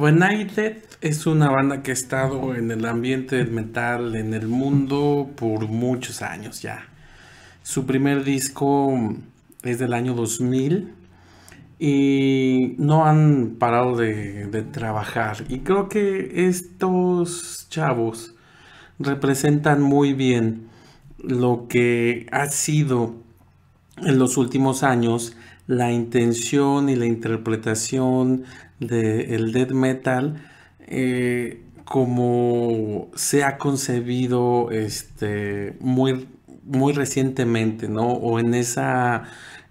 United es una banda que ha estado en el ambiente del metal en el mundo por muchos años ya. Su primer disco es del año 2000 y no han parado de, de trabajar. Y creo que estos chavos representan muy bien lo que ha sido en los últimos años la intención y la interpretación del el death metal, eh, como se ha concebido este, muy, muy recientemente, ¿no? O en esa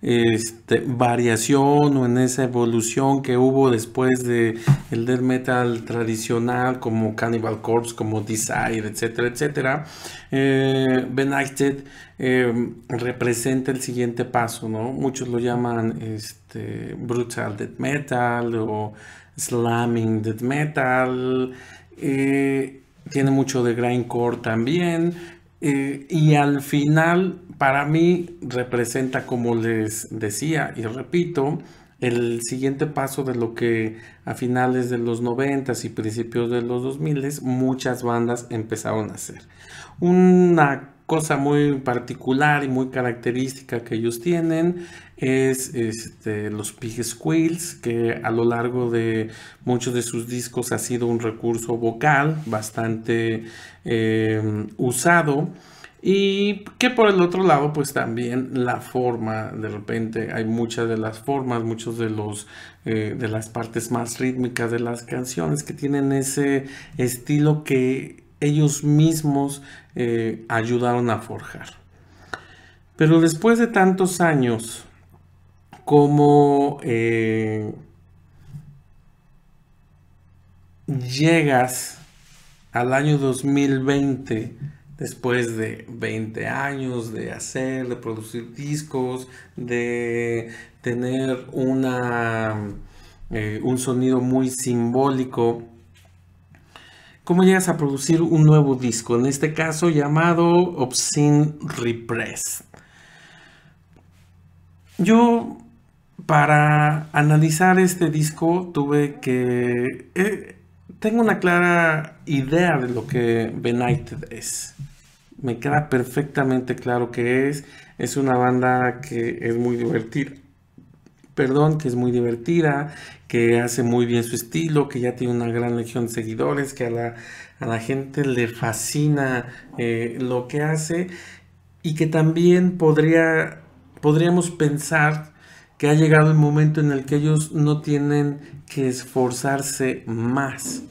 este, variación o en esa evolución que hubo después de el death metal tradicional como Cannibal Corpse, como Desire, etcétera, etcétera, eh, Benighted eh, representa el siguiente paso, ¿no? Muchos lo llaman este, brutal death metal o slamming death metal. Eh, tiene mucho de grindcore también eh, y al final, para mí, representa, como les decía y repito, el siguiente paso de lo que a finales de los noventas y principios de los 2000 muchas bandas empezaron a hacer. Una cosa muy particular y muy característica que ellos tienen es este, los Pig Squeals, que a lo largo de muchos de sus discos ha sido un recurso vocal bastante em, usado. Y que por el otro lado, pues también la forma, de repente hay muchas de las formas, muchos de los eh, de las partes más rítmicas de las canciones que tienen ese estilo que ellos mismos eh, ayudaron a forjar. Pero después de tantos años como eh, llegas al año 2020 después de 20 años de hacer, de producir discos, de tener una, eh, un sonido muy simbólico ¿Cómo llegas a producir un nuevo disco? En este caso llamado Obscene Repress. Yo para analizar este disco tuve que... Eh, tengo una clara idea de lo que Benighted es. Me queda perfectamente claro que es. Es una banda que es muy divertida perdón, que es muy divertida, que hace muy bien su estilo, que ya tiene una gran legión de seguidores, que a la, gente le fascina eh, lo que hace y que también podría, podríamos pensar que ha llegado el momento en el que ellos no tienen que esforzarse más.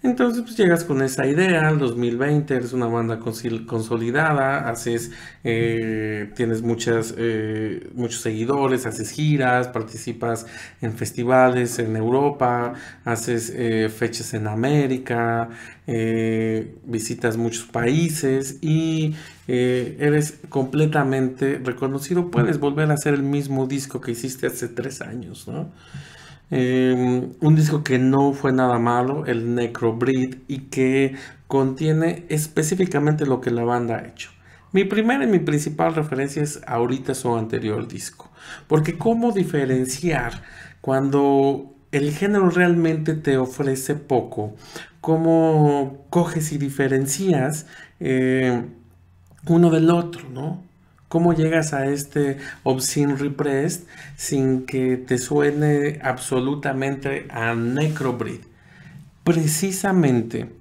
Entonces pues llegas con esa idea, el 2020 eres una banda consolidada, haces, eh, tienes muchas, eh, muchos seguidores, haces giras, participas en festivales en Europa, haces eh, fechas en América, visitas muchos países y eres completamente reconocido. Puedes volver a hacer el mismo disco que hiciste hace tres años, ¿no? Em, un disco que no fue nada malo, el Necrobreed, y que contiene específicamente lo que la banda ha hecho. Mi primera y mi principal referencia es ahorita su anterior disco, porque cómo diferenciar cuando el género realmente te ofrece poco, cómo coges y diferencias eh, uno del otro, ¿no? ¿Cómo llegas a este Obscene Repressed sin que te suene absolutamente a Necrobreed? Precisamente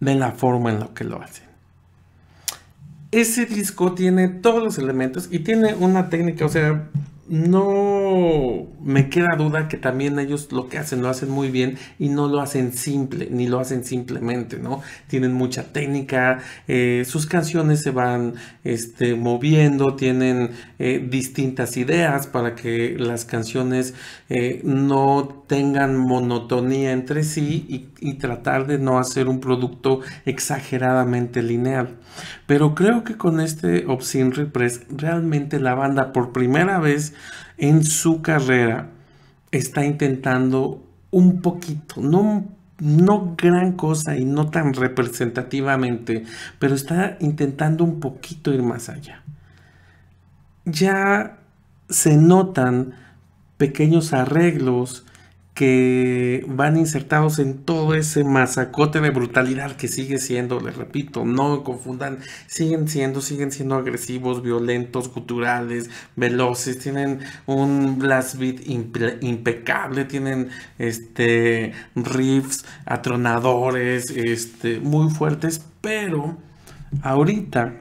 de la forma en la que lo hacen. Ese disco tiene todos los elementos y tiene una técnica, o sea, no me queda duda que también ellos lo que hacen lo hacen muy bien y no lo hacen simple, ni lo hacen simplemente, ¿no? Tienen mucha técnica, eh, sus canciones se van este, moviendo, tienen eh, distintas ideas para que las canciones eh, no tengan monotonía entre sí y, y tratar de no hacer un producto exageradamente lineal. Pero creo que con este Obscene Repress realmente la banda por primera vez en su carrera está intentando un poquito, no, no gran cosa y no tan representativamente, pero está intentando un poquito ir más allá. Ya se notan pequeños arreglos, que van insertados en todo ese masacote de brutalidad que sigue siendo, les repito, no confundan, siguen siendo, siguen siendo agresivos, violentos, culturales, veloces, tienen un blast beat impecable, tienen este riffs atronadores, este muy fuertes, pero ahorita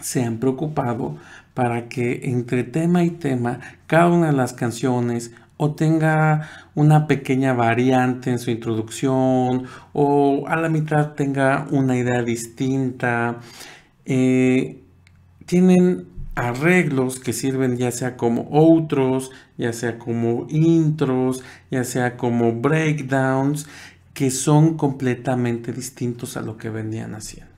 se han preocupado para que entre tema y tema cada una de las canciones o tenga una pequeña variante en su introducción o a la mitad tenga una idea distinta. Eh, tienen arreglos que sirven ya sea como otros ya sea como intros, ya sea como breakdowns, que son completamente distintos a lo que venían haciendo.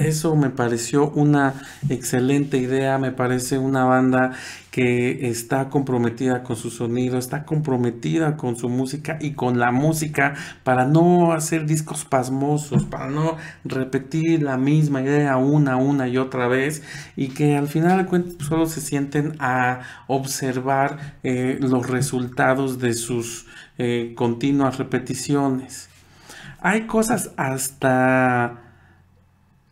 Eso me pareció una excelente idea, me parece una banda que está comprometida con su sonido, está comprometida con su música y con la música para no hacer discos pasmosos, para no repetir la misma idea una, una y otra vez y que al final pues, solo se sienten a observar eh, los resultados de sus eh, continuas repeticiones. Hay cosas hasta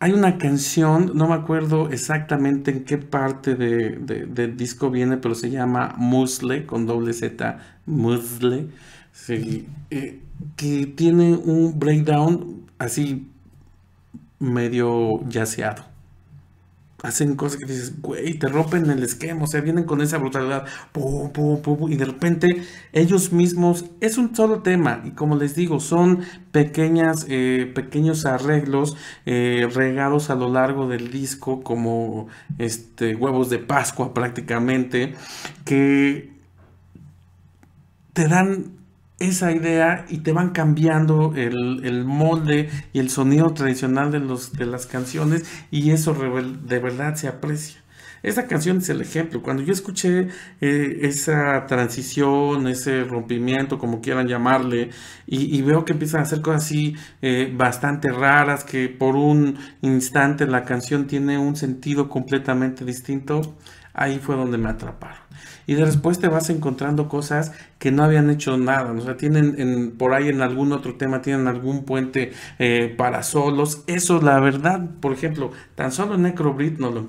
hay una canción, no me acuerdo exactamente en qué parte del disco viene, pero se llama Musle, con doble Z, Musle, eh, que tiene un breakdown así medio yaceado hacen cosas que dices, güey, te rompen el esquema, o sea, vienen con esa brutalidad, y de repente ellos mismos, es un solo tema, y como les digo, son pequeñas, eh, pequeños arreglos eh, regados a lo largo del disco, como este, huevos de Pascua prácticamente, que te dan esa idea y te van cambiando el, molde y el sonido tradicional de, los, de las canciones y eso de verdad se aprecia. Esa canción es el ejemplo. Cuando yo escuché eh, esa transición, ese rompimiento, como quieran llamarle, y, veo que empiezan a hacer cosas así eh, bastante raras, que por un instante la canción tiene un sentido completamente distinto, ahí fue donde me atraparon. Y después te vas encontrando cosas que no habían hecho nada, o sea, tienen por ahí en algún otro tema, tienen algún puente eh, para solos, eso la verdad, por ejemplo, tan solo en Necrobrit no lo,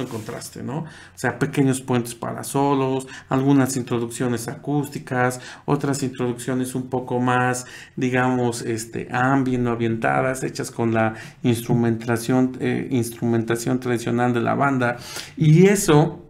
encontraste, ¿no? O sea, pequeños puentes para solos, algunas introducciones acústicas, otras introducciones un poco más, digamos, este, ambientadas, hechas con la instrumentación, eh, instrumentación tradicional de la banda, y eso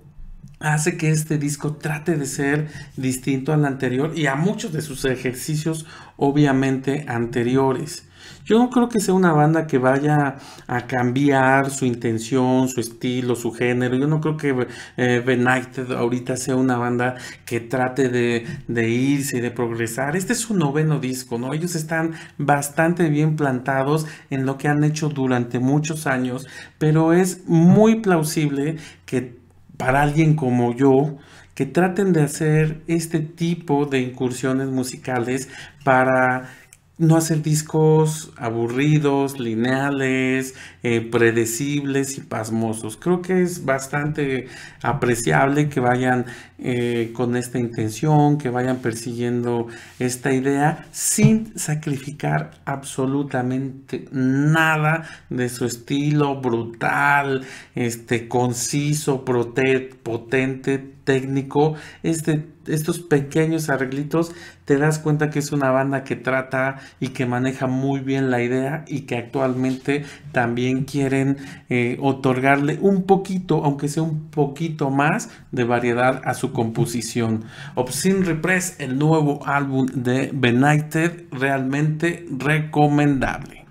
hace que este disco trate de ser distinto al anterior y a muchos de sus ejercicios obviamente anteriores. Yo no creo que sea una banda que vaya a cambiar su intención, su estilo, su género. Yo no creo que eh, Benighted ahorita sea una banda que trate de, de, irse y de progresar. Este es su noveno disco, ¿no? Ellos están bastante bien plantados en lo que han hecho durante muchos años, pero es muy plausible que para alguien como yo que traten de hacer este tipo de incursiones musicales para no hacer discos aburridos, lineales, eh, predecibles y pasmosos. Creo que es bastante apreciable que vayan eh, con esta intención, que vayan persiguiendo esta idea sin sacrificar absolutamente nada de su estilo brutal, este, conciso, potente, técnico. Este, estos pequeños arreglitos te das cuenta que es una banda que trata y que maneja muy bien la idea y que actualmente también quieren eh, otorgarle un poquito, aunque sea un poquito más de variedad a su composición. Obscene Repress, el nuevo álbum de Benighted, realmente recomendable.